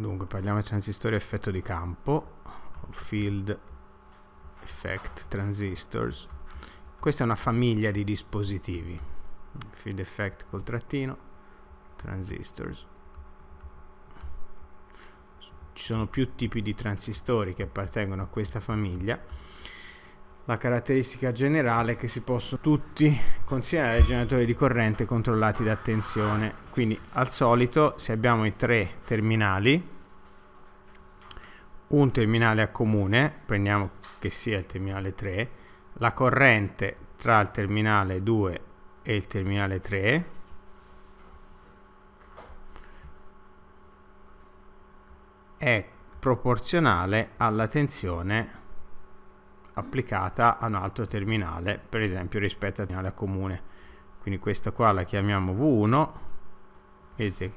Dunque, parliamo di transistor effetto di campo, field effect transistors. Questa è una famiglia di dispositivi. Field effect col trattino, transistors. Ci sono più tipi di transistori che appartengono a questa famiglia la caratteristica generale che si possono tutti considerare generatori di corrente controllati da tensione. Quindi al solito se abbiamo i tre terminali, un terminale a comune, prendiamo che sia il terminale 3, la corrente tra il terminale 2 e il terminale 3, è proporzionale alla tensione applicata a un altro terminale, per esempio rispetto al terminale comune. Quindi questa qua la chiamiamo V1, vedete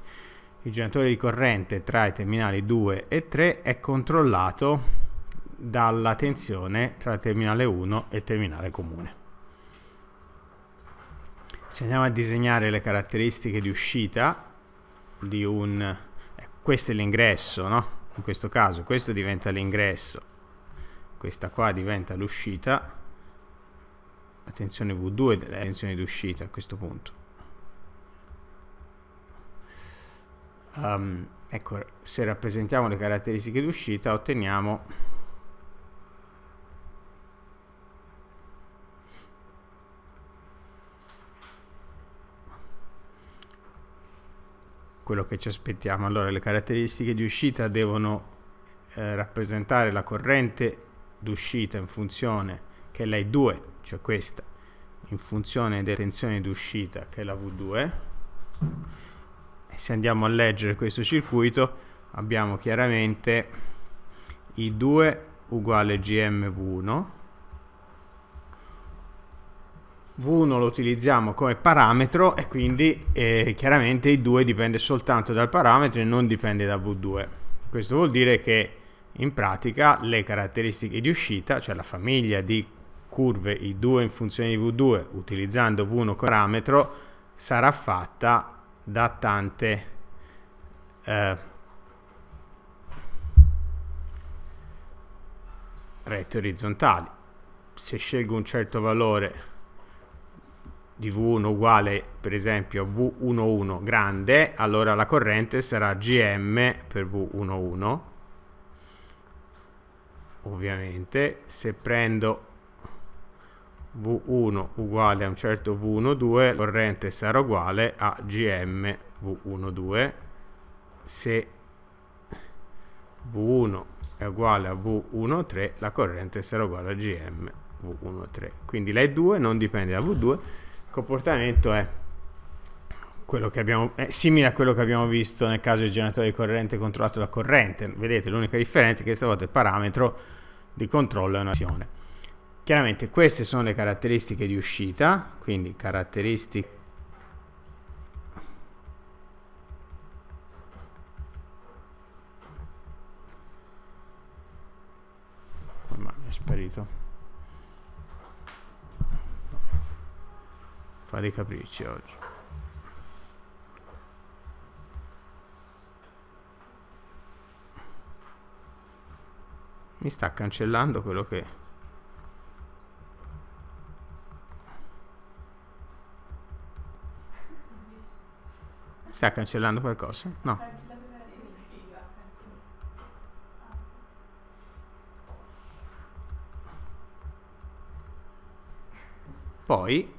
il generatore di corrente tra i terminali 2 e 3 è controllato dalla tensione tra terminale 1 e terminale comune. Se andiamo a disegnare le caratteristiche di uscita di un... Eh, questo è l'ingresso, no? In questo caso questo diventa l'ingresso questa qua diventa l'uscita attenzione V2 è la tensione d'uscita a questo punto um, ecco se rappresentiamo le caratteristiche d'uscita otteniamo quello che ci aspettiamo allora le caratteristiche di uscita devono eh, rappresentare la corrente d'uscita in funzione che è la I2, cioè questa, in funzione di tensione d'uscita che è la V2. E se andiamo a leggere questo circuito abbiamo chiaramente I2 uguale GMV1. V1 lo utilizziamo come parametro e quindi eh, chiaramente I2 dipende soltanto dal parametro e non dipende da V2. Questo vuol dire che in pratica le caratteristiche di uscita, cioè la famiglia di curve I2 in funzione di V2 utilizzando V1 come parametro, sarà fatta da tante eh, rette orizzontali. Se scelgo un certo valore di V1 uguale per esempio a V11 grande, allora la corrente sarà Gm per V11 ovviamente se prendo v1 uguale a un certo v12 la corrente sarà uguale a gm v12 se v1 è uguale a v13 la corrente sarà uguale a gm v13 quindi la E2 non dipende da v2 il comportamento è quello che abbiamo, è simile a quello che abbiamo visto nel caso del generatore di corrente controllato da corrente. Vedete, l'unica differenza è che stavolta il parametro di controllo è un'azione. Chiaramente queste sono le caratteristiche di uscita, quindi caratteristiche sparito. Fa dei capricci oggi. mi sta cancellando quello che sta cancellando qualcosa? no poi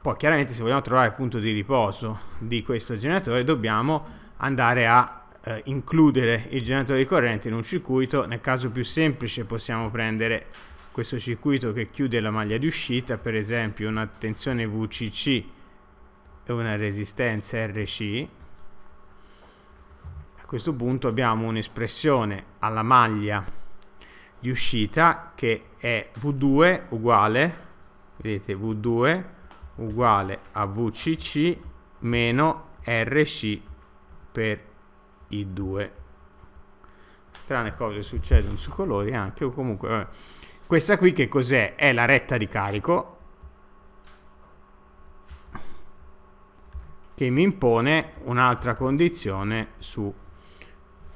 poi chiaramente se vogliamo trovare il punto di riposo di questo generatore dobbiamo andare a eh, includere il generatore di corrente in un circuito, nel caso più semplice possiamo prendere questo circuito che chiude la maglia di uscita, per esempio una tensione VCC e una resistenza RC. A questo punto abbiamo un'espressione alla maglia di uscita che è V2 uguale, vedete V2 uguale a VCC meno RC per i due. Strane cose succedono su colori anche o comunque... Vabbè. Questa qui che cos'è? È la retta di carico che mi impone un'altra condizione su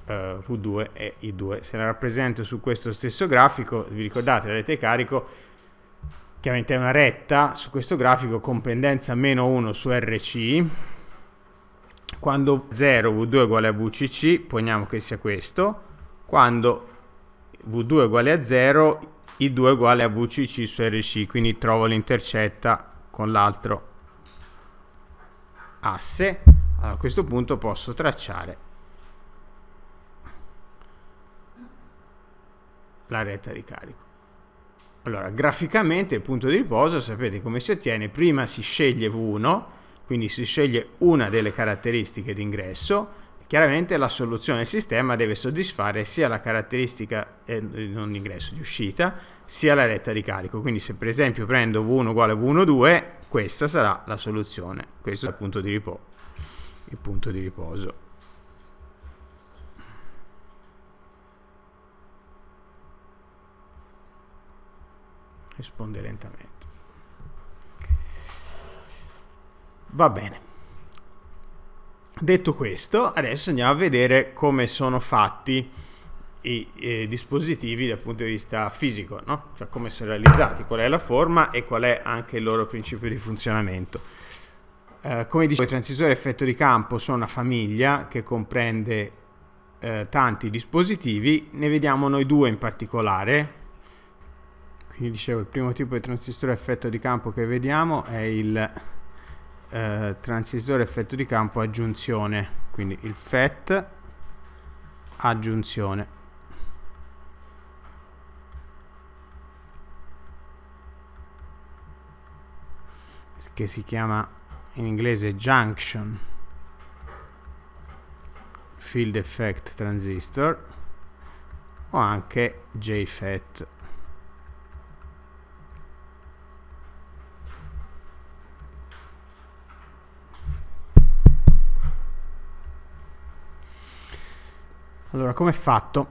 Uh, eh, V2 e I2. Se la rappresento su questo stesso grafico, vi ricordate la rete carico, chiaramente è una retta su questo grafico con pendenza meno 1 su RC, quando 0 v2 è uguale a vcc, poniamo che sia questo, quando v2 è uguale a 0, i2 è uguale a vcc su rc, quindi trovo l'intercetta con l'altro asse. Allora, a questo punto posso tracciare la retta di carico. Allora, graficamente il punto di riposo sapete come si ottiene? Prima si sceglie V1, quindi si sceglie una delle caratteristiche d'ingresso, chiaramente la soluzione del sistema deve soddisfare sia la caratteristica eh, non d'ingresso di uscita, sia la retta di carico, quindi se per esempio prendo V1 uguale a V1,2, questa sarà la soluzione, questo è il punto di riposo. Il punto di riposo. Risponde lentamente. Va bene. Detto questo, adesso andiamo a vedere come sono fatti i, i eh, dispositivi dal punto di vista fisico, no? cioè come sono realizzati, qual è la forma e qual è anche il loro principio di funzionamento. Eh, come dicevo, i transistori a effetto di campo sono una famiglia che comprende eh, tanti dispositivi, ne vediamo noi due in particolare. Quindi dicevo, il primo tipo di transistore a effetto di campo che vediamo è il eh, transistore effetto di campo aggiunzione quindi il FET aggiunzione che si chiama in inglese junction field effect transistor o anche JFET Allora, come è fatto?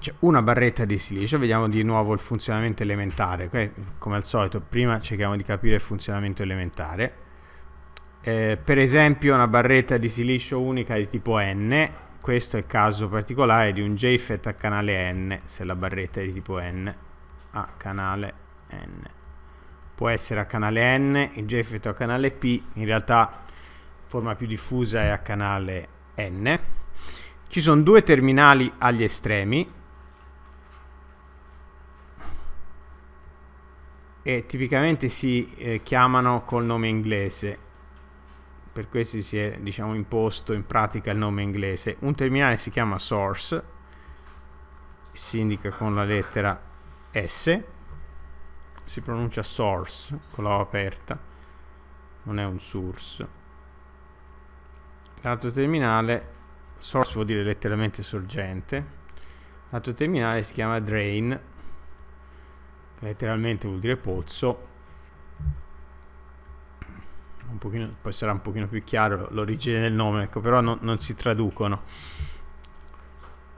C'è una barretta di silicio, vediamo di nuovo il funzionamento elementare. Come al solito, prima cerchiamo di capire il funzionamento elementare. Eh, per esempio una barretta di silicio unica di tipo N, questo è il caso particolare di un JFET a canale N, se la barretta è di tipo N, a canale N. Può essere a canale N, il JFET a canale P, in realtà forma più diffusa è a canale N. N. Ci sono due terminali agli estremi e tipicamente si eh, chiamano col nome inglese. Per questi si è diciamo, imposto in pratica il nome inglese. Un terminale si chiama source, si indica con la lettera S, si pronuncia source con la O aperta, non è un source lato terminale source vuol dire letteralmente sorgente lato terminale si chiama drain letteralmente vuol dire pozzo pochino, poi sarà un pochino più chiaro l'origine del nome ecco, però no, non si traducono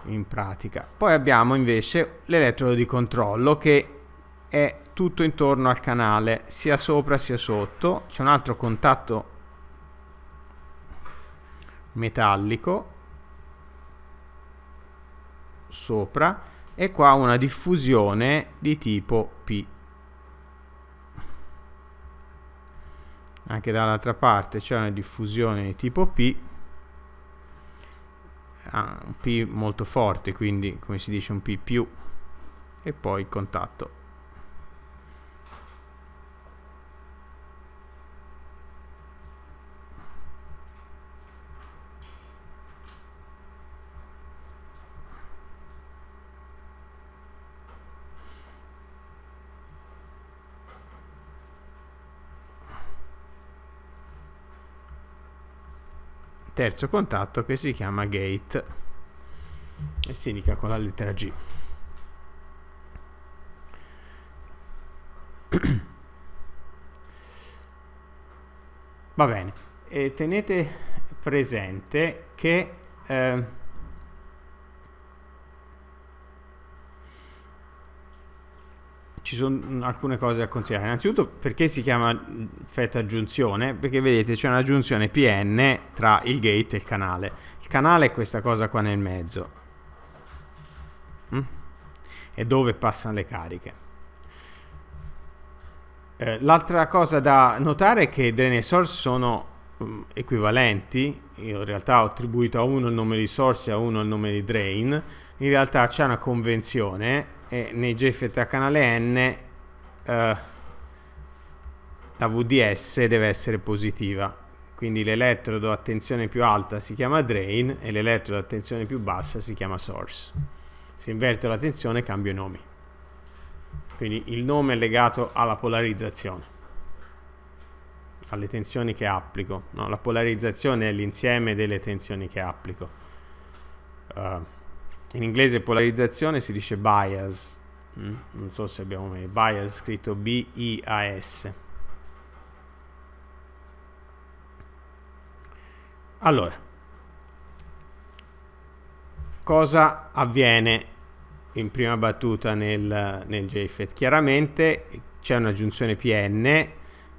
in pratica poi abbiamo invece l'elettrodo di controllo che è tutto intorno al canale sia sopra sia sotto c'è un altro contatto metallico sopra e qua una diffusione di tipo P. Anche dall'altra parte c'è una diffusione di tipo P, ah, un P molto forte, quindi come si dice un P più, e poi il contatto terzo contatto che si chiama gate e si indica con la lettera G. Va bene, e tenete presente che eh, ci sono mm, alcune cose da considerare. Innanzitutto, perché si chiama mm, fetta aggiunzione? Perché vedete c'è una giunzione PN tra il gate e il canale. Il canale è questa cosa qua nel mezzo. Mm? E dove passano le cariche. Eh, l'altra cosa da notare è che i drain e source sono um, equivalenti. Io in realtà ho attribuito a uno il nome di source e a uno il nome di drain. In realtà c'è una convenzione e nei JFET a canale N eh, la VDS deve essere positiva quindi l'elettrodo a tensione più alta si chiama drain e l'elettrodo a tensione più bassa si chiama source. Se inverto la tensione cambio i nomi. Quindi il nome è legato alla polarizzazione, alle tensioni che applico. No, la polarizzazione è l'insieme delle tensioni che applico. Uh, in inglese polarizzazione si dice bias. Mm? Non so se abbiamo mai bias scritto B-I-A-S. Allora, cosa avviene in prima battuta nel, nel JFET? Chiaramente c'è una giunzione PN,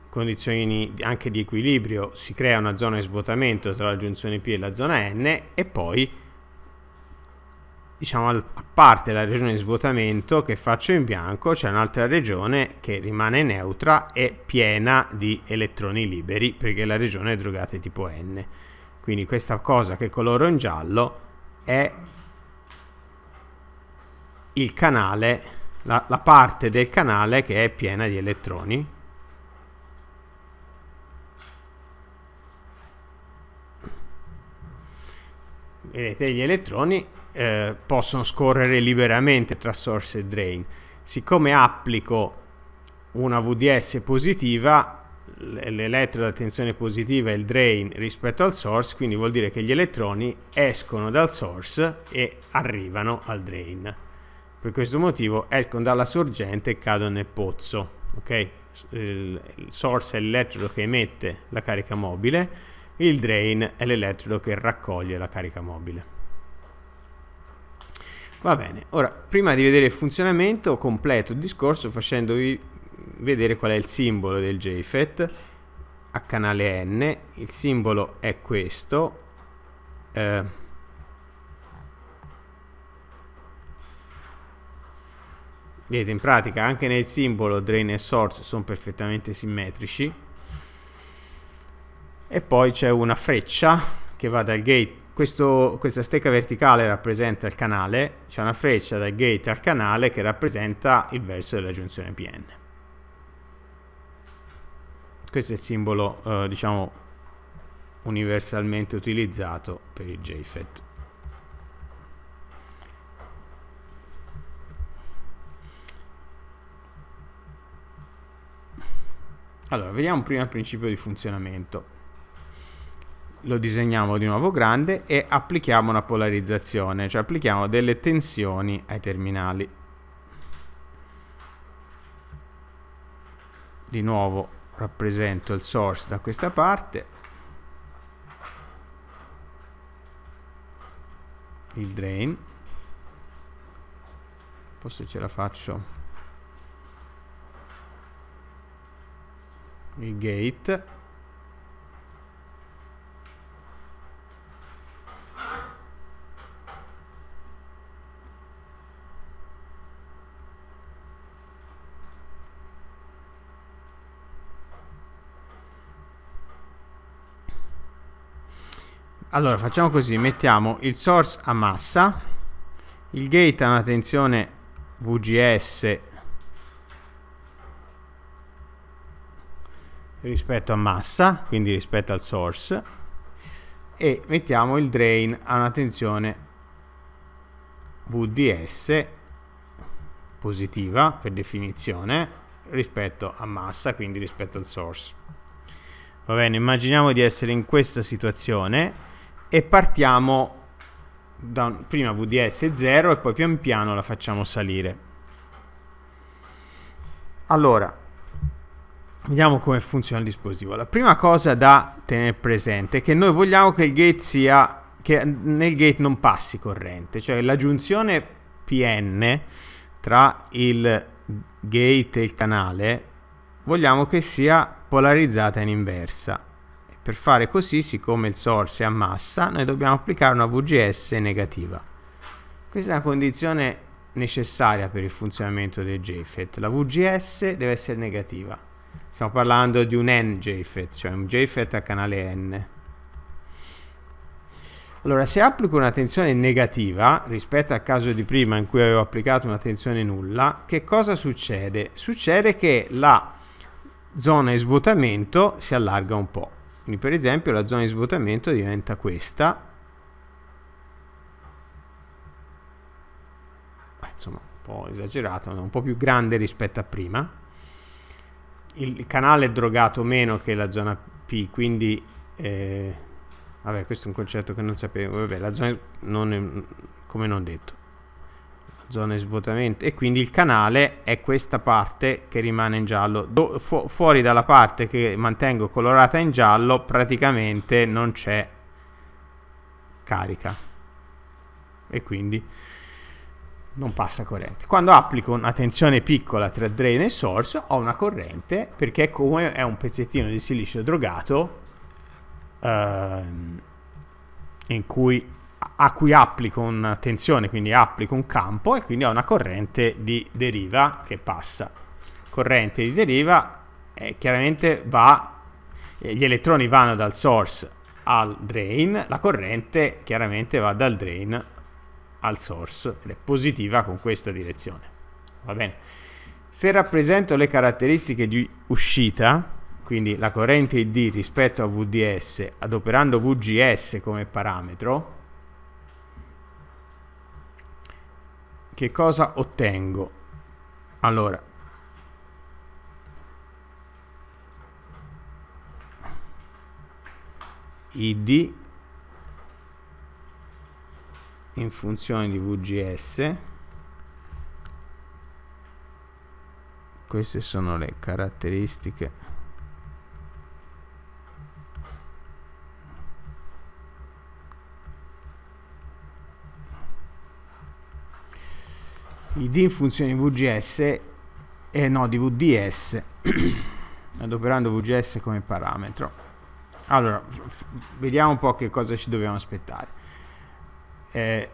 condizioni anche di equilibrio, si crea una zona di svuotamento tra la giunzione P e la zona N e poi diciamo a parte la regione di svuotamento che faccio in bianco c'è un'altra regione che rimane neutra e piena di elettroni liberi perché la regione è drogata tipo N quindi questa cosa che coloro in giallo è il canale la, la parte del canale che è piena di elettroni vedete gli elettroni eh, possono scorrere liberamente tra source e drain. Siccome applico una VDS positiva, l'elettrodo a tensione positiva è il drain rispetto al source, quindi vuol dire che gli elettroni escono dal source e arrivano al drain. Per questo motivo escono dalla sorgente e cadono nel pozzo. Okay? Il source è l'elettrodo che emette la carica mobile, il drain è l'elettrodo che raccoglie la carica mobile. Va bene, ora prima di vedere il funzionamento completo il discorso facendovi vedere qual è il simbolo del JFET a canale N, il simbolo è questo. Eh, vedete in pratica anche nel simbolo drain e source sono perfettamente simmetrici e poi c'è una freccia che va dal gate questo, questa stecca verticale rappresenta il canale, c'è una freccia dal gate al canale che rappresenta il verso della giunzione PN. Questo è il simbolo, eh, diciamo, universalmente utilizzato per il JFET. Allora, vediamo prima il principio di funzionamento lo disegniamo di nuovo grande e applichiamo una polarizzazione, cioè applichiamo delle tensioni ai terminali. Di nuovo rappresento il source da questa parte, il drain, forse ce la faccio, il gate allora facciamo così mettiamo il source a massa il gate a una tensione VGS rispetto a massa quindi rispetto al source e mettiamo il drain a una tensione VDS positiva per definizione rispetto a massa quindi rispetto al source va bene immaginiamo di essere in questa situazione e partiamo da prima VDS 0 e poi pian piano la facciamo salire. Allora, vediamo come funziona il dispositivo. La prima cosa da tenere presente è che noi vogliamo che il gate sia che nel gate non passi corrente, cioè la giunzione PN tra il gate e il canale vogliamo che sia polarizzata in inversa. Per fare così, siccome il source è a massa, noi dobbiamo applicare una VGS negativa. Questa è una condizione necessaria per il funzionamento del JFET. La VGS deve essere negativa. Stiamo parlando di un N JFET, cioè un JFET a canale N. Allora, se applico una tensione negativa rispetto al caso di prima in cui avevo applicato una tensione nulla, che cosa succede? Succede che la zona di svuotamento si allarga un po'. Quindi per esempio la zona di svuotamento diventa questa. Beh, insomma, un po' esagerato, un po' più grande rispetto a prima. Il canale è drogato meno che la zona P, quindi... Eh, vabbè, questo è un concetto che non sapevo. Vabbè, la zona non è, come non detto zona di svuotamento e quindi il canale è questa parte che rimane in giallo Do, fu fuori dalla parte che mantengo colorata in giallo praticamente non c'è carica e quindi non passa corrente quando applico una tensione piccola tra drain e source ho una corrente perché come è un pezzettino di silicio drogato ehm, in cui a cui applico un tensione, quindi applico un campo e quindi ho una corrente di deriva che passa. Corrente di deriva eh, chiaramente va, eh, gli elettroni vanno dal source al drain, la corrente chiaramente va dal drain al source ed è positiva con questa direzione. Va bene. Se rappresento le caratteristiche di uscita, quindi la corrente ID rispetto a VDS adoperando VGS come parametro, che cosa ottengo? Allora, id in funzione di vgs queste sono le caratteristiche id in funzione vgs e eh, no di vds adoperando vgs come parametro allora vediamo un po' che cosa ci dobbiamo aspettare eh,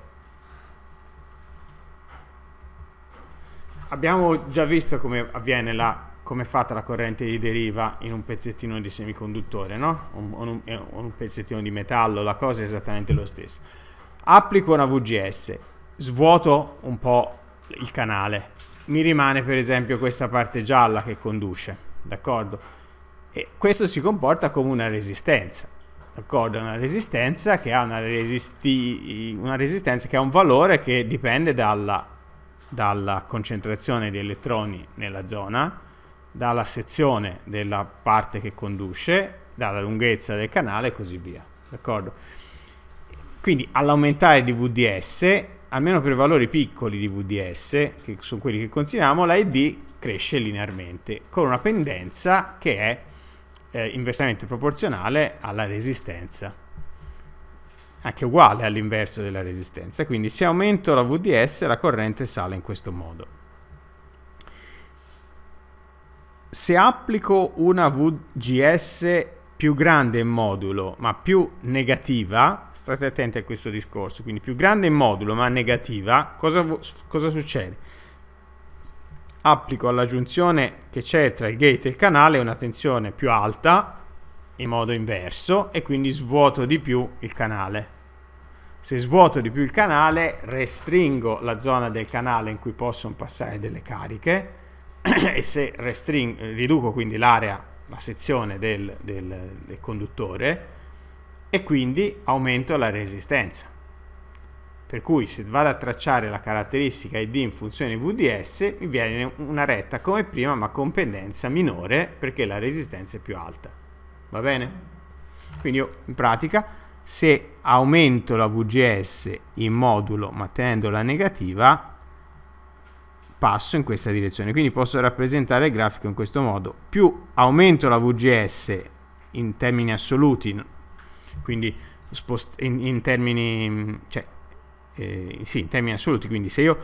abbiamo già visto come avviene la come è fatta la corrente di deriva in un pezzettino di semiconduttore, no? Un, un, un eh, pezzettino di metallo, la cosa è esattamente lo stesso. Applico una VGS, svuoto un po' il canale. Mi rimane per esempio questa parte gialla che conduce, d'accordo? E questo si comporta come una resistenza, d'accordo? Una resistenza che ha una, resisti... una resistenza che ha un valore che dipende dalla, dalla concentrazione di elettroni nella zona, dalla sezione della parte che conduce, dalla lunghezza del canale e così via, d'accordo? Quindi all'aumentare di VDS almeno per valori piccoli di VDS, che sono quelli che consideriamo, la ED cresce linearmente, con una pendenza che è eh, inversamente proporzionale alla resistenza, anche uguale all'inverso della resistenza. Quindi se aumento la VDS, la corrente sale in questo modo. Se applico una VGS più grande in modulo ma più negativa, state attenti a questo discorso, quindi più grande in modulo ma negativa, cosa, cosa succede? Applico alla giunzione che c'è tra il gate e il canale una tensione più alta in modo inverso e quindi svuoto di più il canale. Se svuoto di più il canale restringo la zona del canale in cui possono passare delle cariche e se riduco quindi l'area la sezione del, del, del conduttore e quindi aumento la resistenza. Per cui se vado a tracciare la caratteristica ID in funzione VDS mi viene una retta come prima ma con pendenza minore perché la resistenza è più alta. Va bene? Quindi io in pratica se aumento la VGS in modulo ma tenendo la negativa passo in questa direzione. Quindi posso rappresentare il grafico in questo modo. Più aumento la VGS in termini assoluti, quindi in, in, termini, cioè, eh, sì, in termini assoluti, quindi se io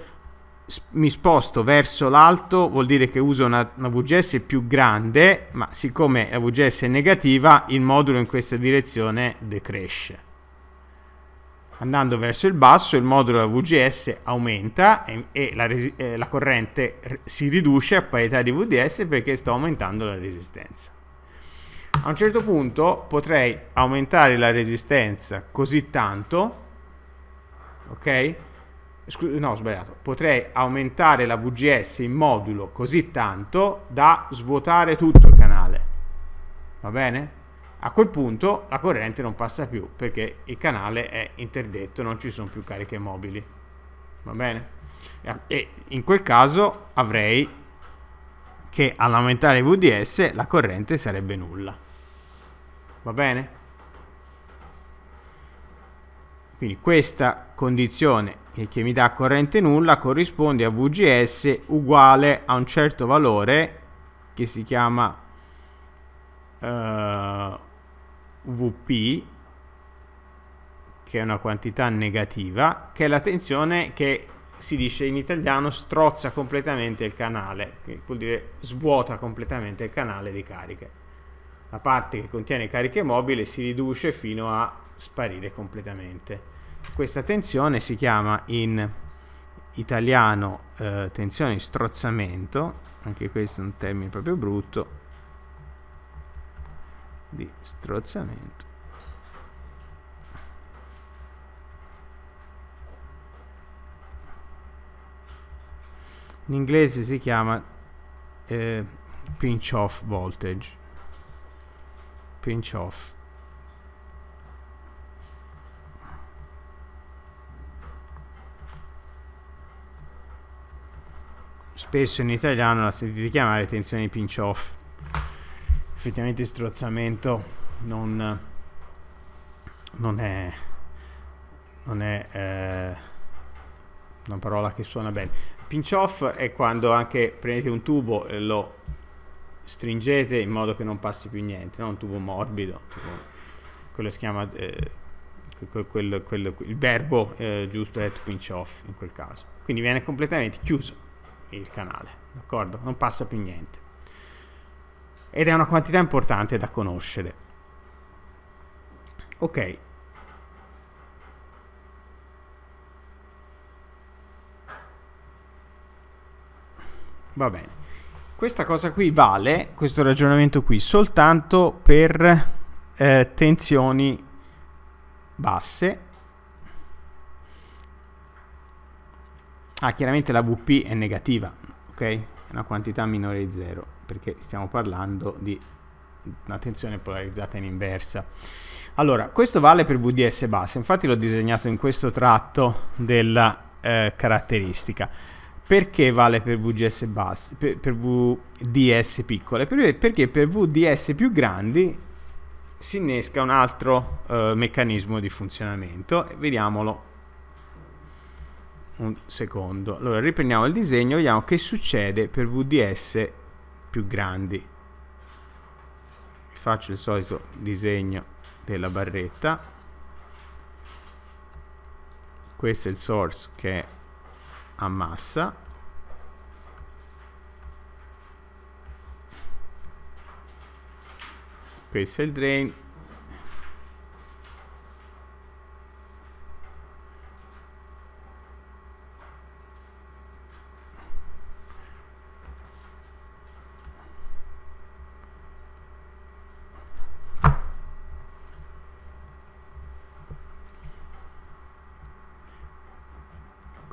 mi sposto verso l'alto vuol dire che uso una, una, VGS più grande, ma siccome la VGS è negativa, il modulo in questa direzione decresce. Andando verso il basso il modulo VGS aumenta e, e la, eh, la corrente si riduce a parità di VDS perché sto aumentando la resistenza. A un certo punto potrei aumentare la resistenza così tanto, ok? Scusa, no, ho sbagliato. Potrei aumentare la VGS in modulo così tanto da svuotare tutto il canale. Va bene? a quel punto la corrente non passa più perché il canale è interdetto, non ci sono più cariche mobili. Va bene? E in quel caso avrei che all'aumentare VDS la corrente sarebbe nulla. Va bene? Quindi questa condizione che mi dà corrente nulla corrisponde a VGS uguale a un certo valore che si chiama Uh, Vp che è una quantità negativa, che è la tensione che si dice in italiano strozza completamente il canale, che vuol dire svuota completamente il canale di cariche. La parte che contiene cariche mobile si riduce fino a sparire completamente. Questa tensione si chiama in italiano eh, tensione strozzamento, anche questo è un termine proprio brutto, di strozzamento in inglese si chiama eh, pinch off voltage pinch off spesso in italiano la sentite chiamare tensione pinch off effettivamente strozzamento non, non è, non è eh, una parola che suona bene. Pinch off è quando anche prendete un tubo e lo stringete in modo che non passi più niente, no? un tubo morbido, tipo, quello si chiama, eh, quel, quel, il verbo eh, giusto è to pinch off in quel caso. Quindi viene completamente chiuso il canale, d'accordo? Non passa più niente ed è una quantità importante da conoscere. Ok. Va bene. Questa cosa qui vale, questo ragionamento qui, soltanto per eh, tensioni basse. Ah, chiaramente la VP è negativa, ok? È una quantità minore di 0 perché stiamo parlando di una tensione polarizzata in inversa. Allora, questo vale per VDS bassa, infatti l'ho disegnato in questo tratto della eh, caratteristica. Perché vale per, basse, per, per VDS piccole? Per, perché per VDS più grandi si innesca un altro eh, meccanismo di funzionamento. Vediamolo un secondo. Allora, riprendiamo il disegno, vediamo che succede per VDS più grandi faccio il solito disegno della barretta questo è il source che ammassa questo è il drain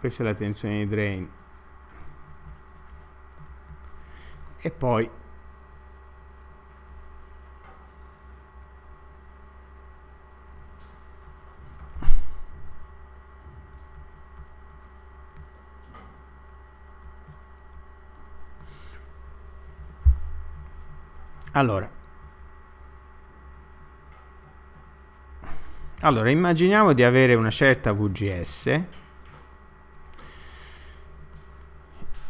questa è la tensione di drain e poi Allora, allora, immaginiamo di avere una certa VGS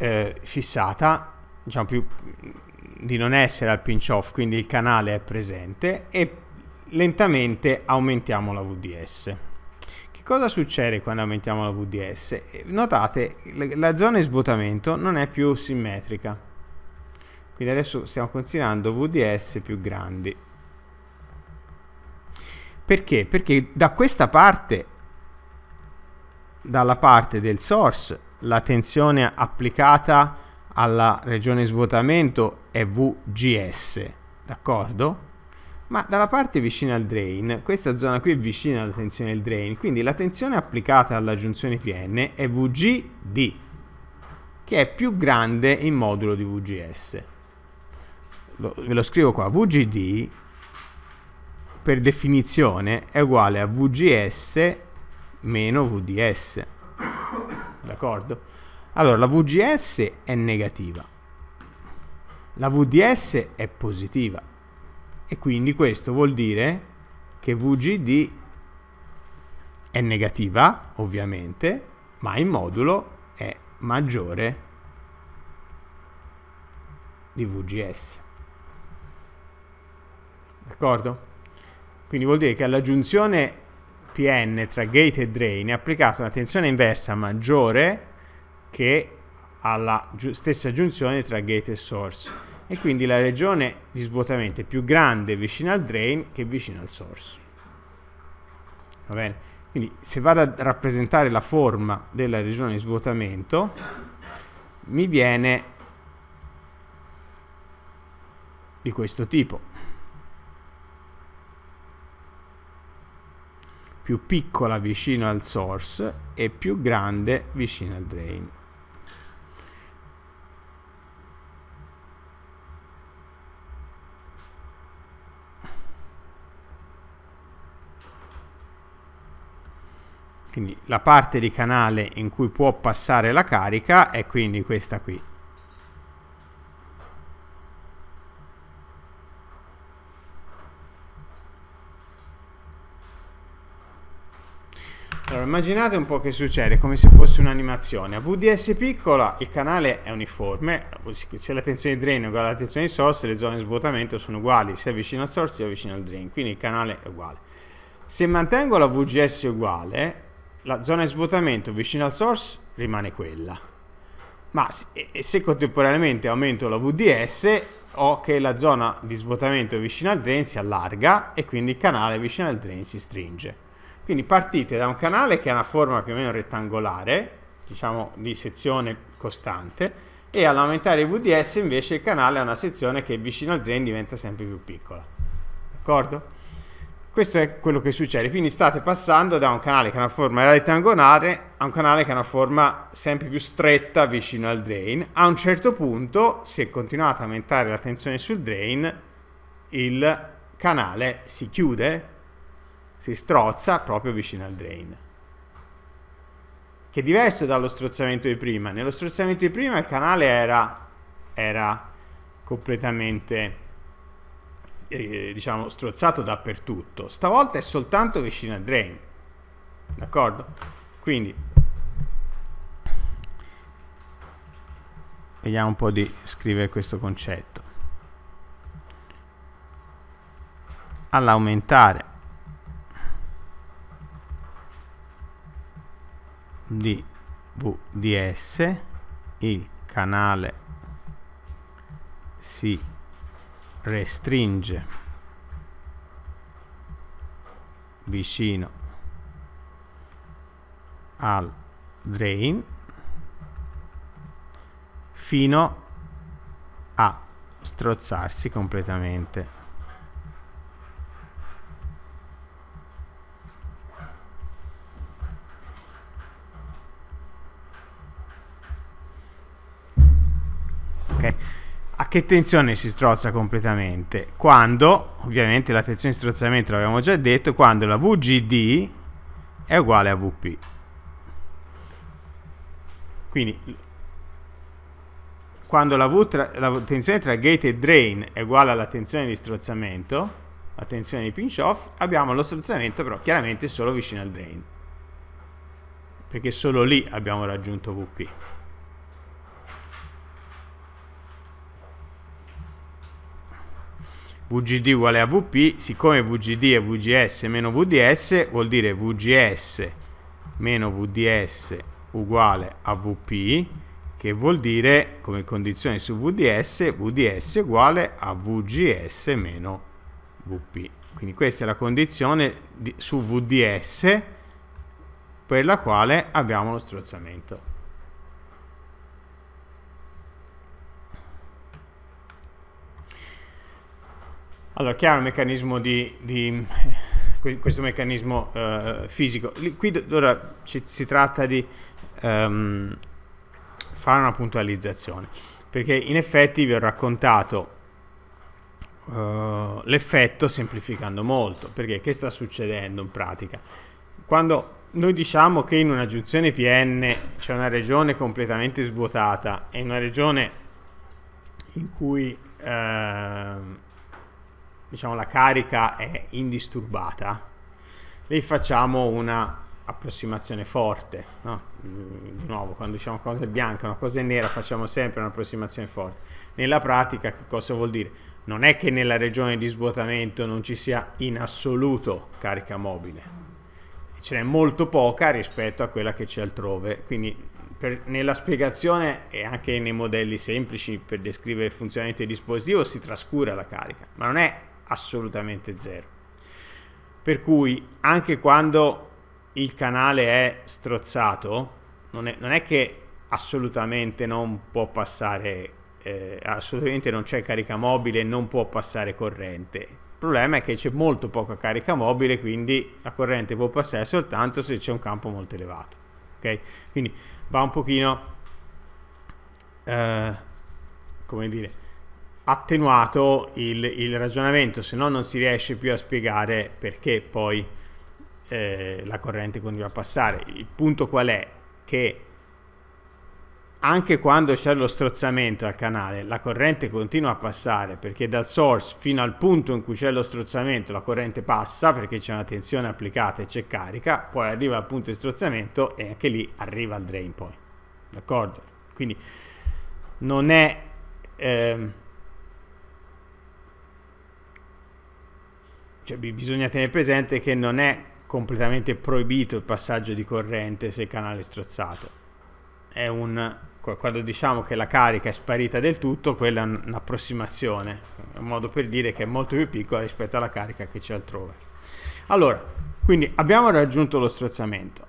eh, fissata, diciamo più di non essere al pinch off, quindi il canale è presente e lentamente aumentiamo la VDS. Che cosa succede quando aumentiamo la VDS? Eh, notate, la zona di svuotamento non è più simmetrica. Quindi adesso stiamo considerando VDS più grandi. Perché? Perché da questa parte, dalla parte del source, la tensione applicata alla regione svuotamento è VGS, d'accordo? Ma dalla parte vicina al drain, questa zona qui è vicina alla tensione del drain, quindi la tensione applicata alla giunzione PN è VGD, che è più grande in modulo di VGS. Lo, ve lo scrivo qua, VGD per definizione è uguale a VGS meno VDS d'accordo? Allora, la VGS è negativa, la VDS è positiva e quindi questo vuol dire che VGD è negativa, ovviamente, ma il modulo è maggiore di VGS. D'accordo? Quindi vuol dire che alla giunzione PN tra gate e drain è applicata una tensione inversa maggiore che alla gi stessa giunzione tra gate e source e quindi la regione di svuotamento è più grande vicino al drain che vicino al source. Va bene? Quindi se vado a rappresentare la forma della regione di svuotamento mi viene di questo tipo. più piccola vicino al source e più grande vicino al drain. Quindi la parte di canale in cui può passare la carica è quindi questa qui. Allora, immaginate un po' che succede, come se fosse un'animazione. A VDS piccola il canale è uniforme, se la tensione di drain è uguale alla tensione di source, le zone di svuotamento sono uguali, sia vicino al source sia vicino al drain, quindi il canale è uguale. Se mantengo la VGS uguale, la zona di svuotamento vicino al source rimane quella. Ma se contemporaneamente aumento la VDS, ho che la zona di svuotamento vicino al drain si allarga e quindi il canale vicino al drain si stringe. Quindi partite da un canale che ha una forma più o meno rettangolare, diciamo di sezione costante, e all'aumentare il VDS invece il canale ha una sezione che vicino al drain diventa sempre più piccola. D'accordo? Questo è quello che succede, quindi state passando da un canale che ha una forma rettangolare a un canale che ha una forma sempre più stretta vicino al drain. A un certo punto, se continuate a aumentare la tensione sul drain, il canale si chiude, si strozza proprio vicino al drain. Che è diverso dallo strozzamento di prima. Nello strozzamento di prima il canale era, era completamente eh, diciamo strozzato dappertutto. Stavolta è soltanto vicino al drain. D'accordo? Quindi vediamo un po' di scrivere questo concetto all'aumentare DVDS il canale si restringe vicino al drain fino a strozzarsi completamente ok? A che tensione si strozza completamente? Quando, ovviamente la tensione di strozzamento l'abbiamo già detto, quando la VGD è uguale a VP. Quindi quando la, tra, la, tensione tra gate e drain è uguale alla tensione di strozzamento, la tensione di pinch off, abbiamo lo strozzamento però chiaramente solo vicino al drain, perché solo lì abbiamo raggiunto VP. VGD uguale a VP, siccome VGD è VGS meno VDS, vuol dire VGS meno VDS uguale a VP, che vuol dire, come condizione su VDS, VDS uguale a VGS meno VP. Quindi questa è la condizione di, su VDS per la quale abbiamo lo strozzamento. Allora, chiaro il meccanismo di, di questo meccanismo eh, fisico. Qui ora ci, si tratta di ehm, fare una puntualizzazione, perché in effetti vi ho raccontato eh, l'effetto semplificando molto, perché che sta succedendo in pratica? Quando noi diciamo che in una giunzione PN c'è una regione completamente svuotata e una regione in cui... Eh, diciamo, la carica è indisturbata, lì facciamo una approssimazione forte, no? Mm, di nuovo quando diciamo una cosa è bianca, una cosa è nera facciamo sempre un'approssimazione forte, nella pratica che cosa vuol dire? Non è che nella regione di svuotamento non ci sia in assoluto carica mobile, ce n'è molto poca rispetto a quella che c'è altrove, quindi per, nella spiegazione e anche nei modelli semplici per descrivere il funzionamento del dispositivo si trascura la carica, ma non è assolutamente zero. Per cui anche quando il canale è strozzato, non è, non è che assolutamente non può passare, eh, assolutamente non c'è carica mobile e non può passare corrente. Il problema è che c'è molto poca carica mobile, quindi la corrente può passare soltanto se c'è un campo molto elevato. Okay? Quindi va un pochino, eh, come dire, attenuato il, il, ragionamento, se no non si riesce più a spiegare perché poi eh, la corrente continua a passare. Il punto qual è? Che anche quando c'è lo strozzamento al canale, la corrente continua a passare perché dal source fino al punto in cui c'è lo strozzamento la corrente passa perché c'è una tensione applicata e c'è carica, poi arriva al punto di strozzamento e anche lì arriva al drain point. D'accordo? Quindi non è... Ehm, cioè, bisogna tenere presente che non è completamente proibito il passaggio di corrente se il canale è strozzato. È un, quando diciamo che la carica è sparita del tutto, quella è un'approssimazione, è un modo per dire che è molto più piccola rispetto alla carica che c'è altrove. Allora, quindi abbiamo raggiunto lo strozzamento.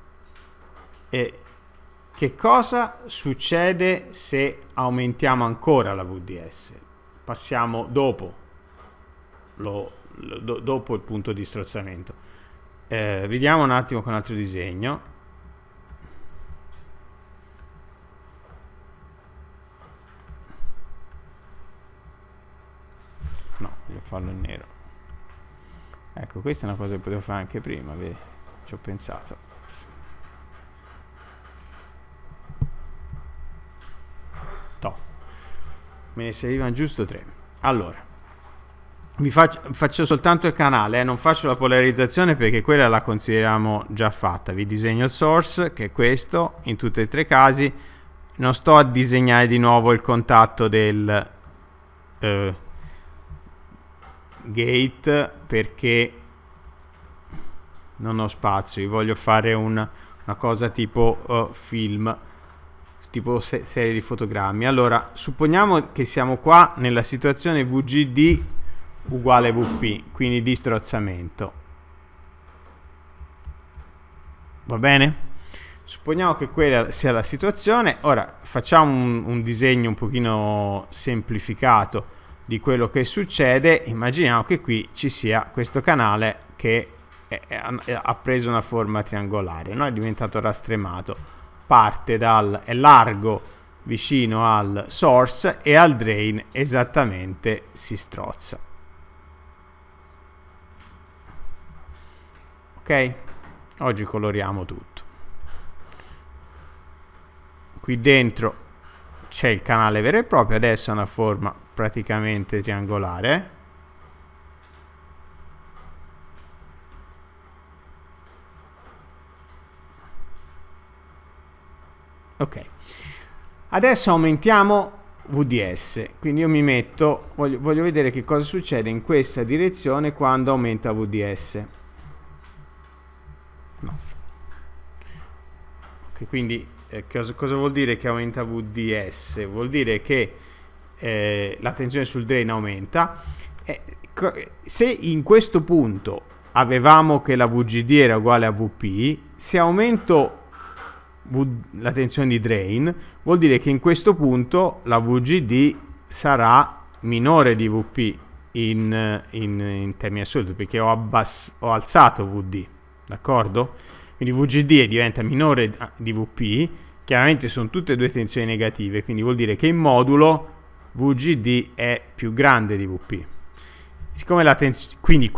E che cosa succede se aumentiamo ancora la VDS? Passiamo dopo, lo do, dopo il punto di strozzamento. Eh, vediamo un attimo con altro disegno. No, voglio farlo in nero. Ecco, questa è una cosa che potevo fare anche prima, vedi? Ci ho pensato. me ne servivano giusto tre. Allora, vi faccio, faccio, soltanto il canale, eh, non faccio la polarizzazione perché quella la consideriamo già fatta. Vi disegno il source, che è questo, in tutti e tre i casi. Non sto a disegnare di nuovo il contatto del eh, gate perché non ho spazio. Io voglio fare un, una cosa tipo uh, film, tipo se serie di fotogrammi. Allora, supponiamo che siamo qua nella situazione VGD uguale VP, quindi di strozzamento. Va bene? Supponiamo che quella sia la situazione, ora facciamo un, un disegno un pochino semplificato di quello che succede, immaginiamo che qui ci sia questo canale che è, è, ha preso una forma triangolare, no? è diventato rastremato, parte dal, è largo vicino al source e al drain esattamente si strozza. ok oggi coloriamo tutto qui dentro c'è il canale vero e proprio adesso è una forma praticamente triangolare ok adesso aumentiamo VDS quindi io mi metto voglio, voglio vedere che cosa succede in questa direzione quando aumenta VDS No. Okay, quindi eh, cosa, cosa, vuol dire che aumenta VDS? Vuol dire che eh, la tensione sul drain aumenta. Eh, se in questo punto avevamo che la VGD era uguale a VP, se aumento la tensione di drain, vuol dire che in questo punto la VGD sarà minore di VP in, in, in termini assoluti, perché ho, ho alzato VD d'accordo? Quindi VGD diventa minore di VP, chiaramente sono tutte e due tensioni negative, quindi vuol dire che in modulo VGD è più grande di VP. Siccome la tensione, quindi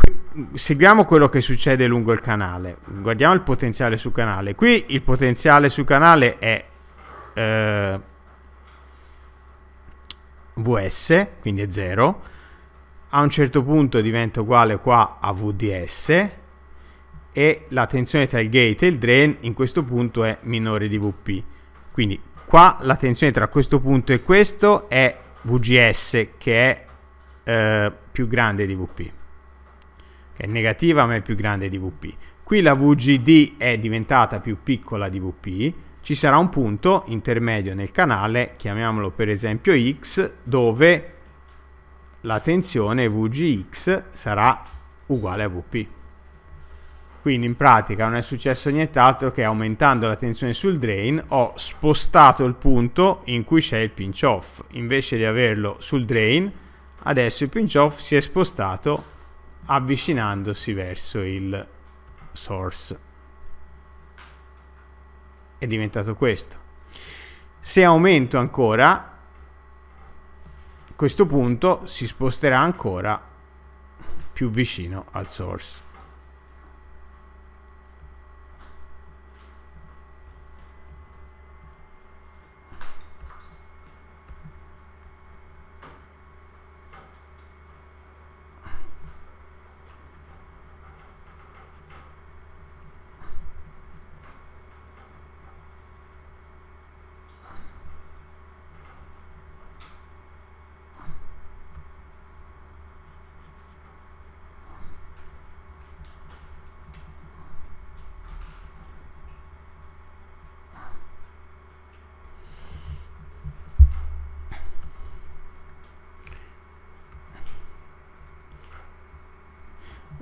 seguiamo quello che succede lungo il canale, guardiamo il potenziale sul canale. Qui il potenziale sul canale è eh, VS, quindi è 0, a un certo punto diventa uguale qua a VDS, e la tensione tra il gate e il drain in questo punto è minore di VP. Quindi qua la tensione tra questo punto e questo è VGS che è eh, più grande di VP, che è negativa ma è più grande di VP. Qui la VGD è diventata più piccola di VP, ci sarà un punto intermedio nel canale, chiamiamolo per esempio X, dove la tensione VGX sarà uguale a VP. Quindi in pratica non è successo nient'altro che aumentando la tensione sul drain ho spostato il punto in cui c'è il pinch off. Invece di averlo sul drain, adesso il pinch off si è spostato avvicinandosi verso il source. È diventato questo. Se aumento ancora, questo punto si sposterà ancora più vicino al source.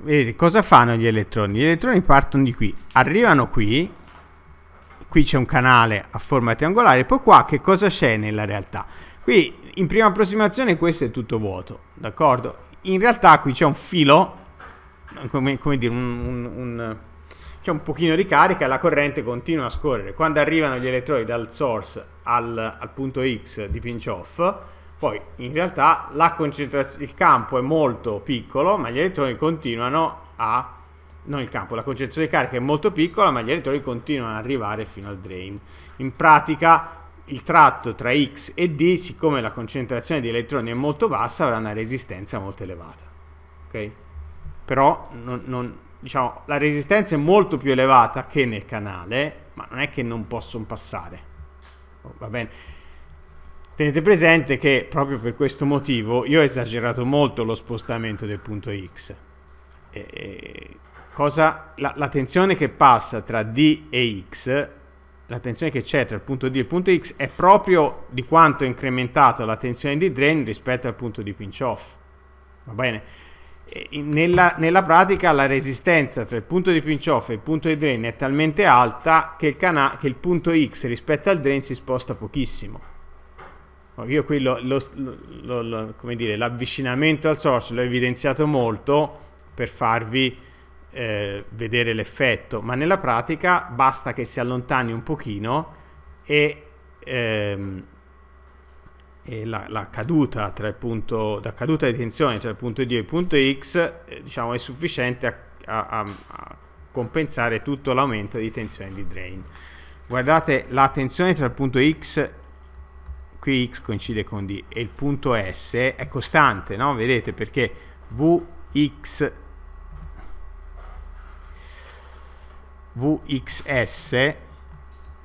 vedete cosa fanno gli elettroni? Gli elettroni partono di qui, arrivano qui, qui c'è un canale a forma triangolare, poi qua che cosa c'è nella realtà? Qui in prima approssimazione questo è tutto vuoto, d'accordo? In realtà qui c'è un filo, come, come dire, un, un, un c'è un pochino di carica e la corrente continua a scorrere. Quando arrivano gli elettroni dal source al, al punto X di pinch off, poi in realtà il campo è molto piccolo, ma gli elettroni continuano a... Non il campo, la concentrazione di carica è molto piccola, ma gli elettroni continuano ad arrivare fino al drain. In pratica il tratto tra X e D, siccome la concentrazione di elettroni è molto bassa, avrà una resistenza molto elevata. Ok? Però non, non, diciamo, la resistenza è molto più elevata che nel canale, ma non è che non possono passare. Oh, va bene. Tenete presente che proprio per questo motivo io ho esagerato molto lo spostamento del punto X. E, cosa, la, la, tensione che passa tra D e X, la tensione che c'è tra il punto D e il punto X è proprio di quanto è incrementata la tensione di drain rispetto al punto di pinch-off. Va bene? E, nella, nella, pratica la resistenza tra il punto di pinch-off e il punto di drain è talmente alta che il, che il punto X rispetto al drain si sposta pochissimo io qui lo, lo, lo, dire, l'avvicinamento al source l'ho evidenziato molto per farvi eh, vedere l'effetto, ma nella pratica basta che si allontani un pochino e, ehm, e la, la, caduta tra il punto, la caduta di tensione tra il punto D e il punto X eh, diciamo, è sufficiente a, a, a compensare tutto l'aumento di tensione di drain. Guardate la tensione tra il punto X qui x coincide con d e il punto S è costante, no? Vedete perché Vx Vxs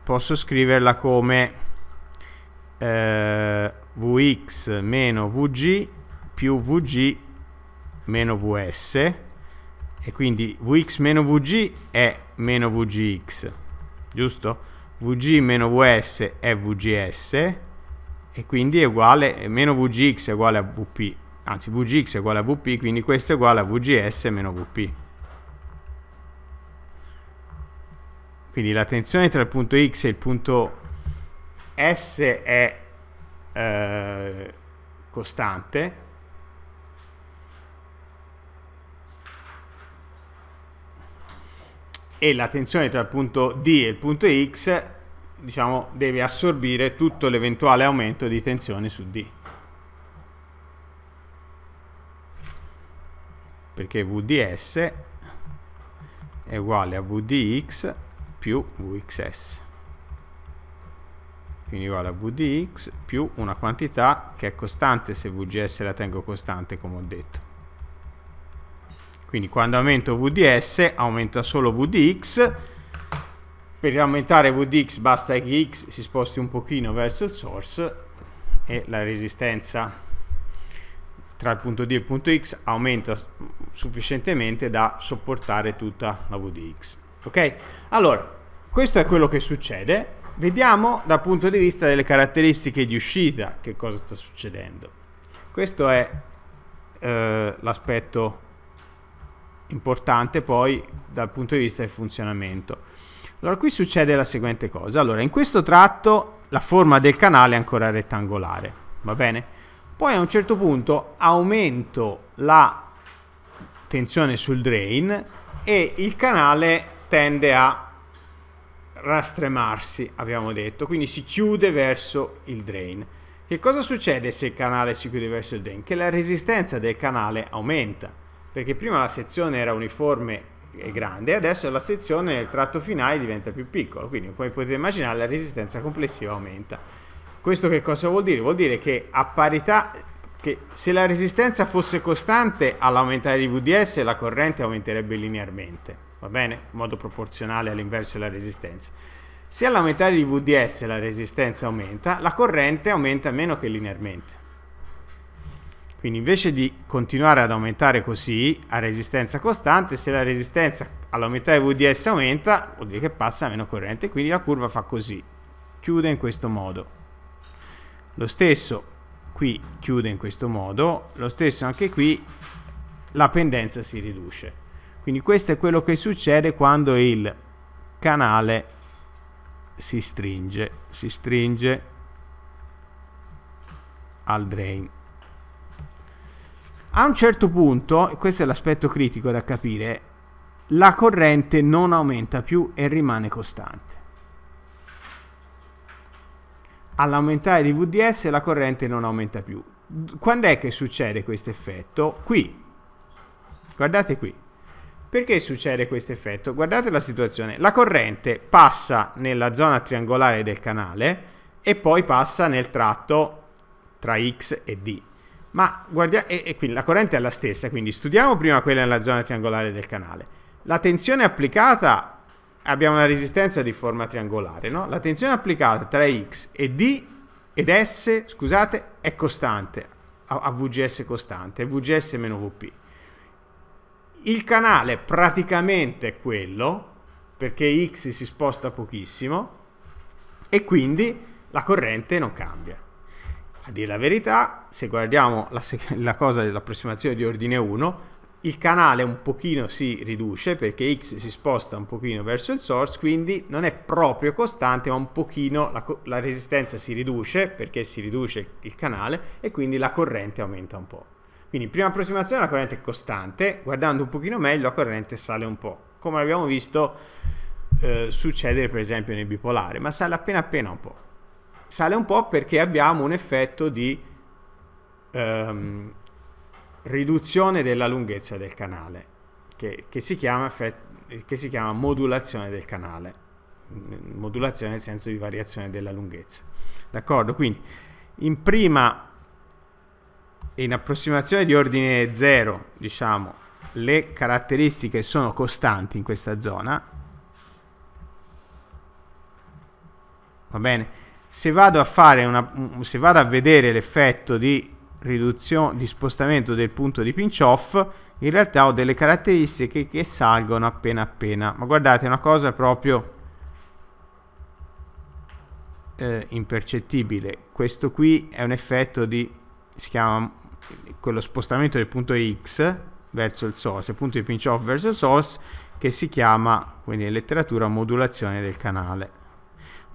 posso scriverla come eh, Vx meno Vg più Vg meno Vs e quindi Vx meno Vg è meno Vgx giusto? Vg meno Vs è Vgs e quindi è uguale meno vgx è uguale a vp anzi vgx è uguale a vp quindi questo è uguale a vgs meno vp quindi la tensione tra il punto x e il punto s è eh, costante e la tensione tra il punto D e il punto X diciamo, deve assorbire tutto l'eventuale aumento di tensione su D. Perché VDS è uguale a VDX più VXS. Quindi uguale a VDX più una quantità che è costante se VGS la tengo costante come ho detto. Quindi quando aumento VDS aumenta solo VDX per aumentare VDX basta che X si sposti un pochino verso il source e la resistenza tra il punto D e il punto X aumenta sufficientemente da sopportare tutta la VDX. Ok? Allora, questo è quello che succede. Vediamo dal punto di vista delle caratteristiche di uscita che cosa sta succedendo. Questo è eh, l'aspetto importante poi dal punto di vista del funzionamento. Allora qui succede la seguente cosa. Allora in questo tratto la forma del canale è ancora rettangolare, va bene? Poi a un certo punto aumento la tensione sul drain e il canale tende a rastremarsi, abbiamo detto, quindi si chiude verso il drain. Che cosa succede se il canale si chiude verso il drain? Che la resistenza del canale aumenta, perché prima la sezione era uniforme è grande e adesso la sezione nel tratto finale diventa più piccola, quindi come potete immaginare la resistenza complessiva aumenta. Questo che cosa vuol dire? Vuol dire che a parità che se la resistenza fosse costante all'aumentare di VDS la corrente aumenterebbe linearmente, va bene? In modo proporzionale all'inverso della resistenza. Se all'aumentare di VDS la resistenza aumenta, la corrente aumenta meno che linearmente. Quindi invece di continuare ad aumentare così a resistenza costante, se la resistenza all'aumentare VDS aumenta, vuol dire che passa meno corrente, quindi la curva fa così, chiude in questo modo. Lo stesso qui chiude in questo modo, lo stesso anche qui la pendenza si riduce. Quindi questo è quello che succede quando il canale si stringe, si stringe al drain. A un certo punto, questo è l'aspetto critico da capire, la corrente non aumenta più e rimane costante. All'aumentare di VDS la corrente non aumenta più. Quando è che succede questo effetto? Qui. Guardate qui. Perché succede questo effetto? Guardate la situazione. La corrente passa nella zona triangolare del canale e poi passa nel tratto tra X e D. Ma guardiamo, e, e quindi la corrente è la stessa, quindi studiamo prima quella nella zona triangolare del canale. La tensione applicata, abbiamo una resistenza di forma triangolare, no? La tensione applicata tra X e D ed S, scusate, è costante, a, a VGS costante, VGS meno VP. Il canale praticamente è quello, perché X si sposta pochissimo, e quindi la corrente non cambia. A dire la verità, se guardiamo la, la cosa dell'approssimazione di ordine 1, il canale un pochino si riduce perché x si sposta un pochino verso il source, quindi non è proprio costante, ma un pochino la, la resistenza si riduce perché si riduce il canale e quindi la corrente aumenta un po'. Quindi prima approssimazione la corrente è costante, guardando un pochino meglio la corrente sale un po', come abbiamo visto eh, succedere per esempio nel bipolare, ma sale appena appena un po'. Sale un po' perché abbiamo un effetto di ehm, riduzione della lunghezza del canale, che, che, si effett- che, si chiama modulazione del canale. Modulazione nel senso di variazione della lunghezza. D'accordo? Quindi in prima in approssimazione di ordine 0, diciamo, le caratteristiche sono costanti in questa zona. Va bene? se vado a fare una, mm, se vado a vedere l'effetto di riduzione di spostamento del punto di pinch off in realtà ho delle caratteristiche che salgono appena appena ma guardate è una cosa proprio eh, impercettibile questo qui è un effetto di si chiama quello spostamento del punto X verso il source punto di pinch off verso source che si chiama quindi in letteratura modulazione del canale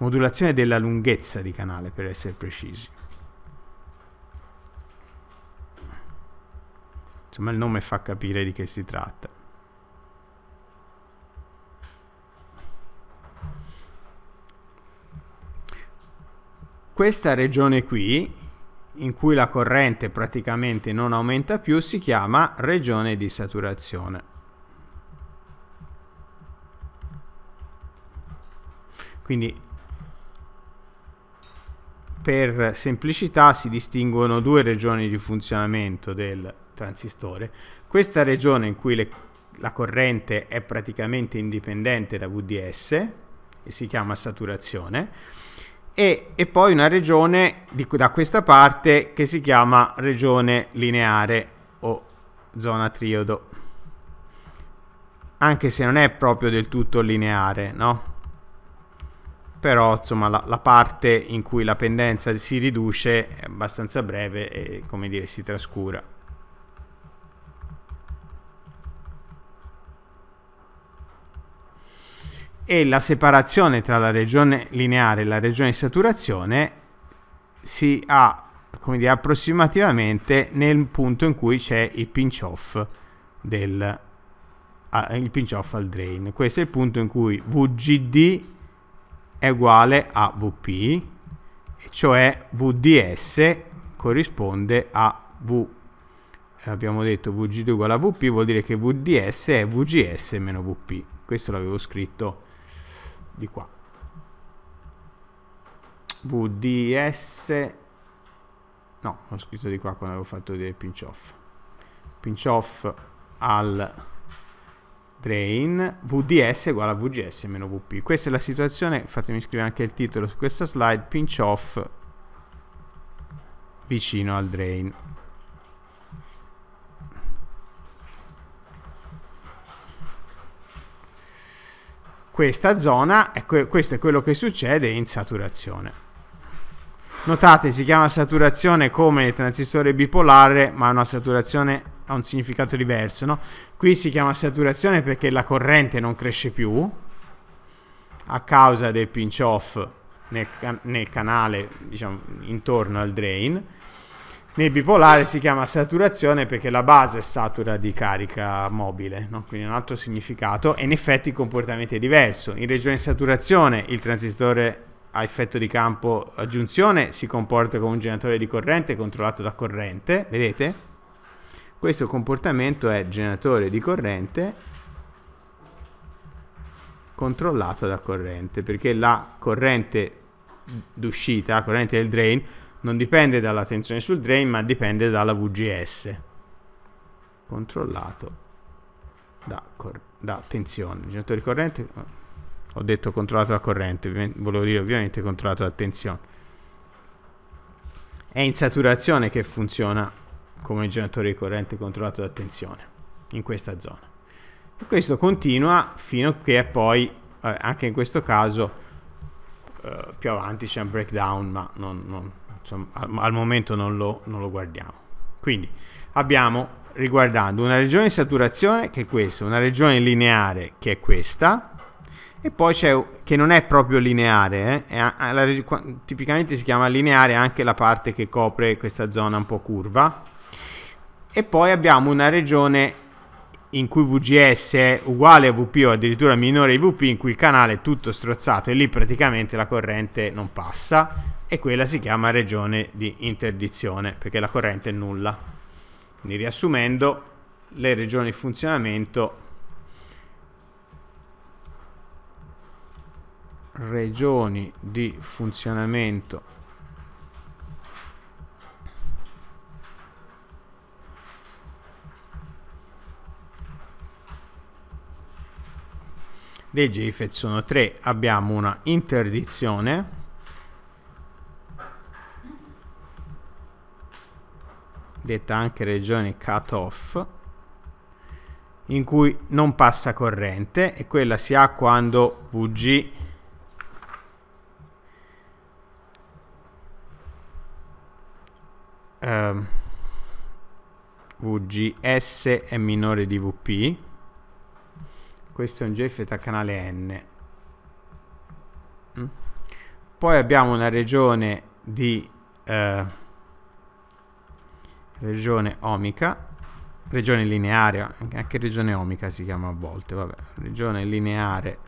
modulazione della lunghezza di canale per essere precisi. Insomma il nome fa capire di che si tratta. Questa regione qui, in cui la corrente praticamente non aumenta più, si chiama regione di saturazione. quindi per semplicità si distinguono due regioni di funzionamento del transistore. Questa regione in cui le, la corrente è praticamente indipendente da VDS e si chiama saturazione e, e poi una regione di, da questa parte che si chiama regione lineare o zona triodo anche se non è proprio del tutto lineare, no? però insomma la, la, parte in cui la pendenza si riduce è abbastanza breve e come dire si trascura. E la separazione tra la regione lineare e la regione di saturazione si ha come dire, approssimativamente nel punto in cui c'è il pinch off del ah, il pinch off al drain. Questo è il punto in cui VGD è uguale a Vp, cioè VDS corrisponde a V. Abbiamo detto Vg2 uguale a Vp, vuol dire che VDS è VGS meno Vp. Questo l'avevo scritto di qua. VDS no, l'ho scritto di qua quando avevo fatto vedere pinch off pinch off al train VDS uguale a VGS meno VP. Questa è la situazione, fatemi scrivere anche il titolo su questa slide, pinch off vicino al drain. Questa zona, è questo è quello che succede in saturazione. Notate, si chiama saturazione come transistore bipolare, ma è una saturazione ha un significato diverso, no? Qui si chiama saturazione perché la corrente non cresce più a causa del pinch off nel, can nel canale, diciamo, intorno al drain. Nel bipolare si chiama saturazione perché la base è satura di carica mobile, no? quindi un altro significato e in effetti il comportamento è diverso. In regione di saturazione il transistore a effetto di campo aggiunzione si comporta come un generatore di corrente controllato da corrente, vedete? Questo comportamento è generatore di corrente controllato da corrente, perché la corrente d'uscita, la corrente del drain, non dipende dalla tensione sul drain, ma dipende dalla VGS, controllato da, da tensione. Generatore di corrente, ho detto controllato da corrente, volevo dire ovviamente controllato da tensione. È in saturazione che funziona come generatore di corrente controllato da tensione in questa zona. E questo continua fino a che poi, eh, anche in questo caso, eh, più avanti c'è un breakdown, ma non, non, insomma, al, al, momento non lo, non lo guardiamo. Quindi abbiamo, riguardando, una regione di saturazione che è questa, una regione lineare che è questa, e poi c'è che non è proprio lineare, eh? è, è, tipicamente si chiama lineare anche la parte che copre questa zona un po' curva. E poi abbiamo una regione in cui VGS è uguale a VP o addirittura minore di VP, in cui il canale è tutto strozzato e lì praticamente la corrente non passa e quella si chiama regione di interdizione perché la corrente è nulla. Quindi riassumendo, le regioni di funzionamento regioni di funzionamento dei GIF sono tre abbiamo una interdizione detta anche regione cut off in cui non passa corrente e quella si ha quando VG um, ehm, VGS è minore di VP questo è un GF da canale N mm? poi abbiamo una regione di eh, regione omica regione lineare anche regione omica si chiama a volte vabbè. regione lineare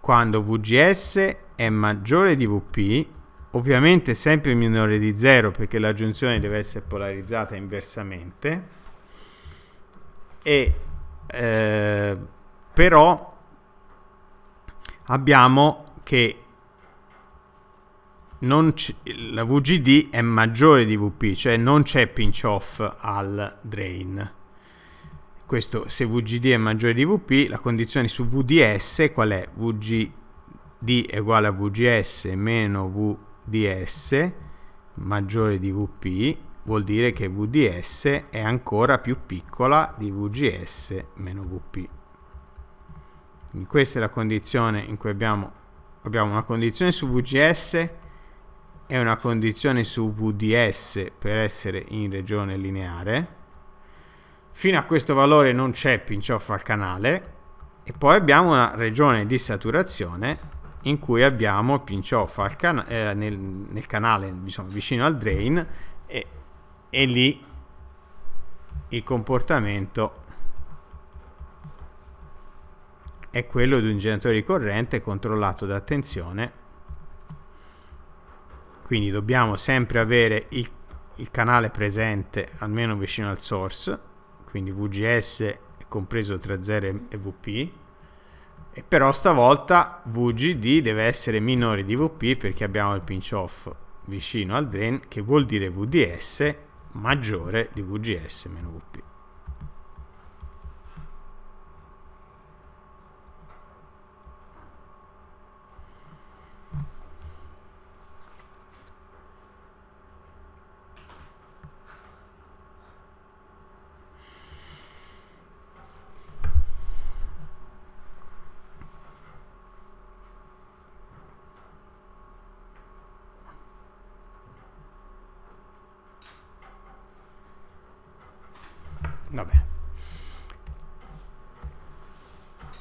quando VGS è maggiore di VP ovviamente sempre minore di 0 perché la giunzione deve essere polarizzata inversamente e eh, però abbiamo che la VGD è maggiore di VP, cioè non c'è pinch off al drain. Questo se VGD è maggiore di VP, la condizione su VDS qual è? VGD è uguale a VGS meno VP di S maggiore di Vp vuol dire che VDS è ancora più piccola di VGS meno Vp. Quindi questa è la condizione in cui abbiamo, abbiamo una condizione su VGS e una condizione su VDS per essere in regione lineare. Fino a questo valore non c'è pinch off al canale e poi abbiamo una regione di saturazione in cui abbiamo Pinch Off can- eh, nel, nel, canale diciamo, vicino al drain e, e lì il comportamento è quello di un generatore di corrente controllato da tensione quindi dobbiamo sempre avere il, il canale presente almeno vicino al source quindi VGS compreso tra 0 e VP e però stavolta VGD deve essere minore di VP perché abbiamo il pinch off vicino al drain che vuol dire VDS maggiore di VGS meno VP.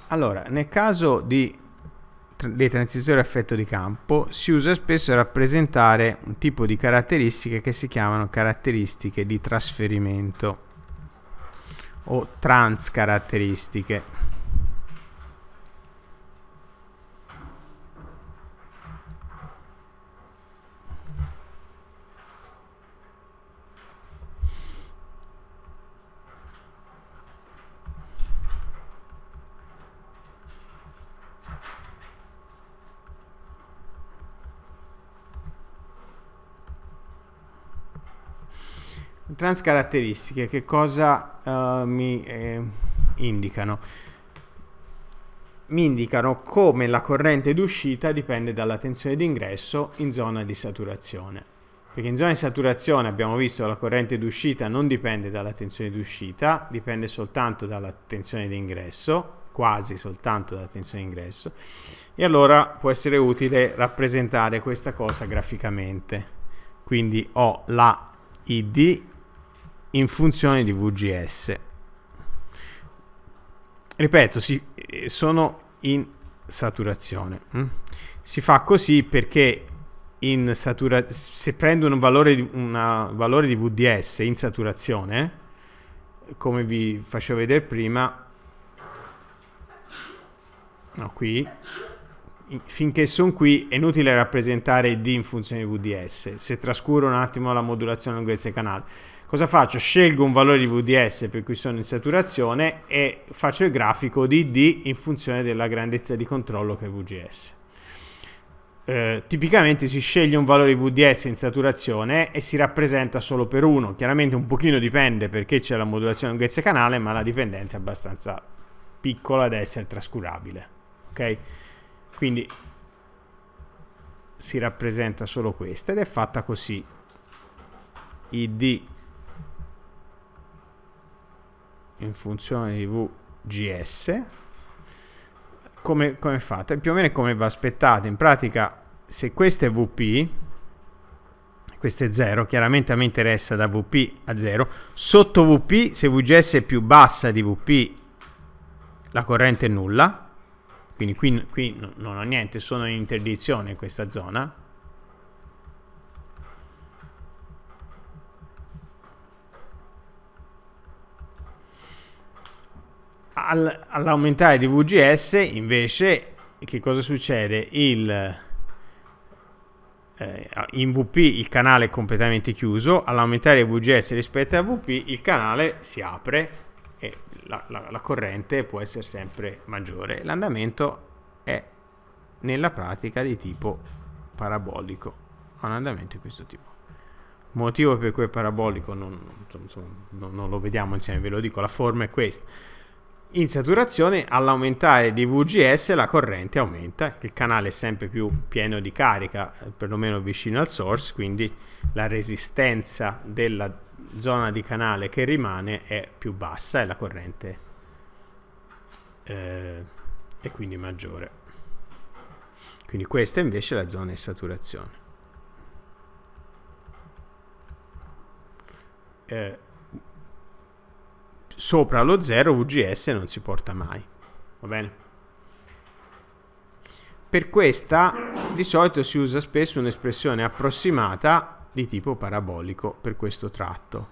Allora, nel caso di, di transizione a effetto di campo si usa spesso rappresentare un tipo di caratteristiche che si chiamano caratteristiche di trasferimento o transcaratteristiche. trans caratteristiche che cosa uh, mi eh, indicano? Mi indicano come la corrente d'uscita dipende dalla tensione d'ingresso in zona di saturazione. Perché in zona di saturazione abbiamo visto che la corrente d'uscita non dipende dalla tensione d'uscita, dipende soltanto dalla tensione d'ingresso, quasi soltanto dalla tensione d'ingresso. E allora può essere utile rappresentare questa cosa graficamente. Quindi ho la ID in funzione di VGS. Ripeto, si, eh, sono in saturazione. Mm? Si fa così perché in satura- se prendo un valore, di, una, valore di VDS in saturazione, come vi facevo vedere prima, no, qui, finché sono qui è inutile rappresentare D in funzione di VDS, se trascuro un attimo la modulazione lunghezza del canale Cosa faccio? Scelgo un valore di VDS per cui sono in saturazione e faccio il grafico di D in funzione della grandezza di controllo che è VGS. Eh, tipicamente si sceglie un valore di VDS in saturazione e si rappresenta solo per uno. Chiaramente un pochino dipende perché c'è la modulazione lunghezza canale, ma la dipendenza è abbastanza piccola da essere trascurabile. Ok? Quindi si rappresenta solo questa ed è fatta così. ID in funzione di VGS come, come fate? Più o meno come vi aspettate. In pratica, se questo è VP, questo è 0, chiaramente a me interessa da VP a 0. Sotto VP, se VGS è più bassa di VP, la corrente è nulla. Quindi qui, qui non ho niente, sono in interdizione in questa zona. al, all'aumentare di VGS invece che cosa succede? Il, eh, in VP il canale è completamente chiuso, all'aumentare di VGS rispetto a VP il canale si apre e la, la, la corrente può essere sempre maggiore. L'andamento è nella pratica di tipo parabolico, un andamento di questo tipo. Motivo per cui è parabolico non, non, non lo vediamo insieme, ve lo dico, la forma è questa in saturazione all'aumentare di VGS la corrente aumenta, il canale è sempre più pieno di carica, eh, perlomeno vicino al source, quindi la resistenza della zona di canale che rimane è più bassa e la corrente eh, è quindi maggiore. Quindi questa invece è la zona di saturazione. Eh, sopra lo 0 VGS non si porta mai. Va bene? Per questa di solito si usa spesso un'espressione approssimata di tipo parabolico per questo tratto.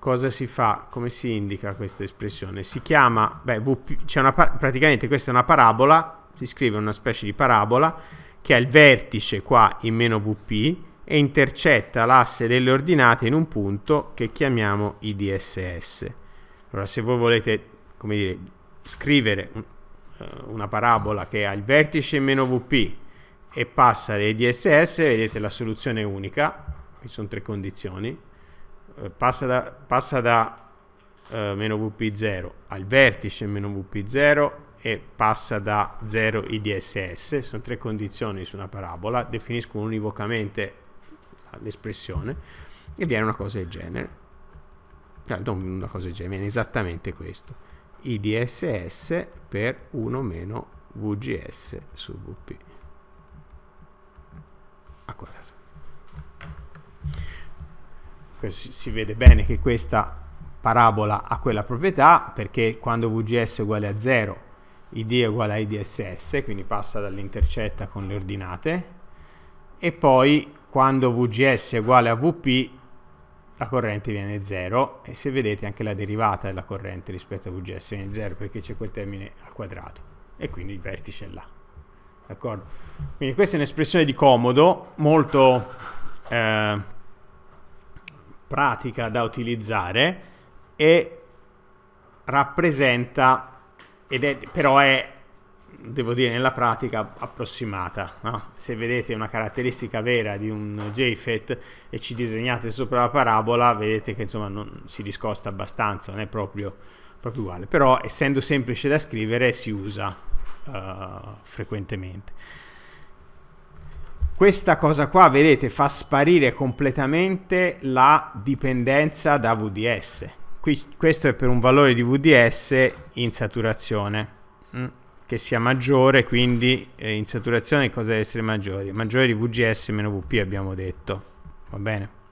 Cosa si fa? Come si indica questa espressione? Si chiama, beh, VP, praticamente questa è una parabola, si scrive una specie di parabola che ha il vertice qua in meno VP e intercetta l'asse delle ordinate in un punto che chiamiamo IDSS. Allora, se voi volete, come dire, scrivere eh, una parabola che ha il vertice meno VP e passa dei DSS, vedete la soluzione è unica, ci sono tre condizioni, eh, passa da, passa da eh, meno VP0 al vertice meno VP0 e passa da 0 IDSS, sono tre condizioni su una parabola, definiscono univocamente l'espressione e viene una cosa del genere. Ah, una cosa del genere, viene esattamente questo, IDSS per 1 meno VGS su VP a Si vede bene che questa parabola ha quella proprietà perché quando VGS è uguale a 0 ID è uguale a IDSS, quindi passa dall'intercetta con le ordinate, e poi quando VGS è uguale a VP la corrente viene 0 e se vedete anche la derivata della corrente rispetto a Vgs viene 0 perché c'è quel termine al quadrato e quindi il vertice è là. D'accordo? Quindi questa è un'espressione di comodo molto eh, pratica da utilizzare e rappresenta, è, però è devo dire nella pratica approssimata no? se vedete una caratteristica vera di un JFET e ci disegnate sopra la parabola vedete che insomma non si discosta abbastanza non è proprio, proprio uguale però essendo semplice da scrivere si usa uh, frequentemente questa cosa qua vedete fa sparire completamente la dipendenza da VDS Qui, questo è per un valore di VDS in saturazione mm che sia maggiore, quindi eh, in saturazione cosa deve essere maggiore? Maggiore di VGS meno VP abbiamo detto, va bene?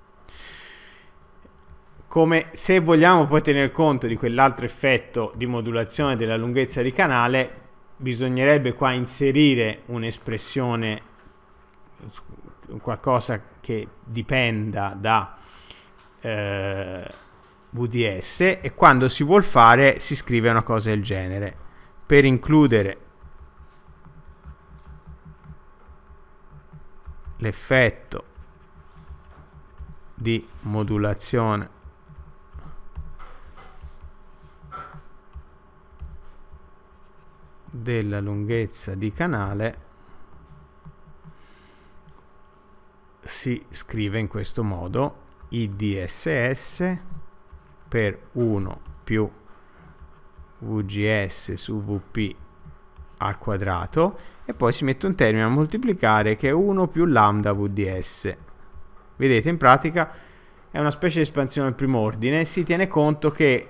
Come se vogliamo poi tener conto di quell'altro effetto di modulazione della lunghezza di canale, bisognerebbe qua inserire un'espressione, qualcosa che dipenda da... Eh, VDS e quando si vuol fare si scrive una cosa del genere per includere l'effetto di modulazione della lunghezza di canale si scrive in questo modo IDSS per 1 più VGS su VP al quadrato e poi si mette un termine a moltiplicare che è 1 più lambda VDS. Vedete, in pratica è una specie di espansione al primo ordine, si tiene conto che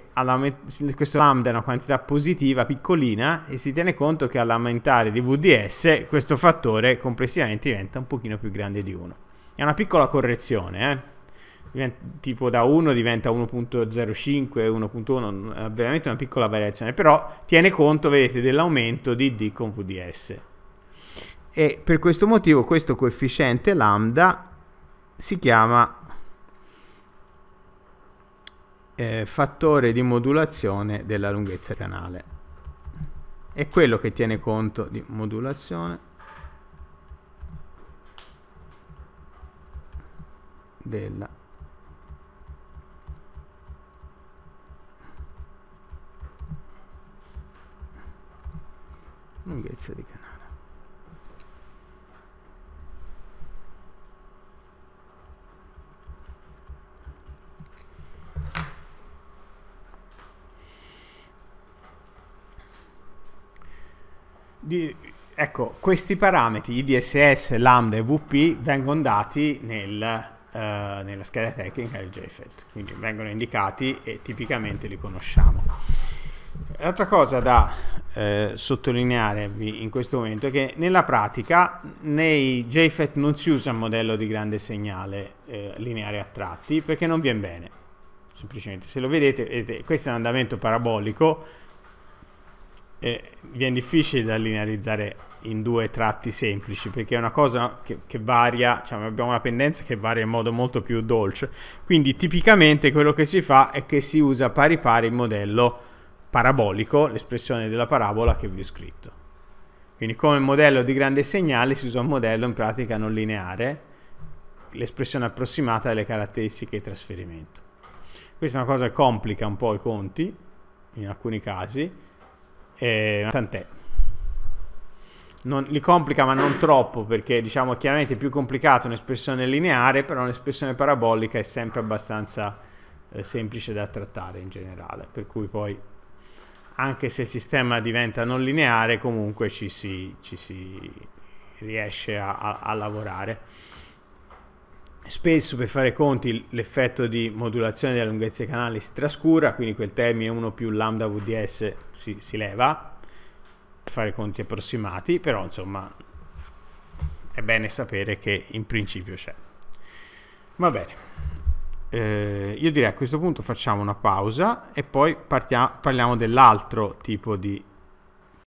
questo lambda è una quantità positiva piccolina e si tiene conto che all'aumentare di VDS questo fattore complessivamente diventa un pochino più grande di 1. È una piccola correzione, eh? tipo da 1 diventa 1.05, 1.1, veramente una piccola variazione, però tiene conto, vedete, dell'aumento di D con VDS. E per questo motivo questo coefficiente lambda si chiama eh, fattore di modulazione della lunghezza canale. È quello che tiene conto di modulazione della lunghezza lunghezza di canale Di, ecco, questi parametri, IDSS, lambda e VP, vengono dati nel, eh, nella scheda tecnica del JFET, quindi vengono indicati e tipicamente li conosciamo l'altra cosa da eh, sottolinearevi in questo momento è che nella pratica nei JFET non si usa il modello di grande segnale eh, lineare a tratti perché non viene bene. Semplicemente, se lo vedete, vedete questo è un andamento parabolico, eh, viene difficile da linearizzare in due tratti semplici perché è una cosa che, che varia, cioè abbiamo una pendenza che varia in modo molto più dolce. Quindi tipicamente quello che si fa è che si usa pari pari il modello parabolico l'espressione della parabola che vi ho scritto. Quindi come modello di grande segnale si usa un modello in pratica non lineare, l'espressione approssimata delle caratteristiche di trasferimento. Questa è una cosa che complica un po' i conti, in alcuni casi, eh, tant'è. Non, li complica ma non troppo perché diciamo chiaramente è più complicato un'espressione lineare però un'espressione parabolica è sempre abbastanza eh, semplice da trattare in generale per cui poi anche se il sistema diventa non lineare, comunque ci si, ci si riesce a, a, a lavorare. Spesso per fare conti l'effetto di modulazione della lunghezza dei canali si trascura, quindi quel termine 1 più lambda VDS si, si leva, per fare conti approssimati, però insomma è bene sapere che in principio c'è. Va bene eh, io direi a questo punto facciamo una pausa e poi partiamo, parliamo dell'altro tipo di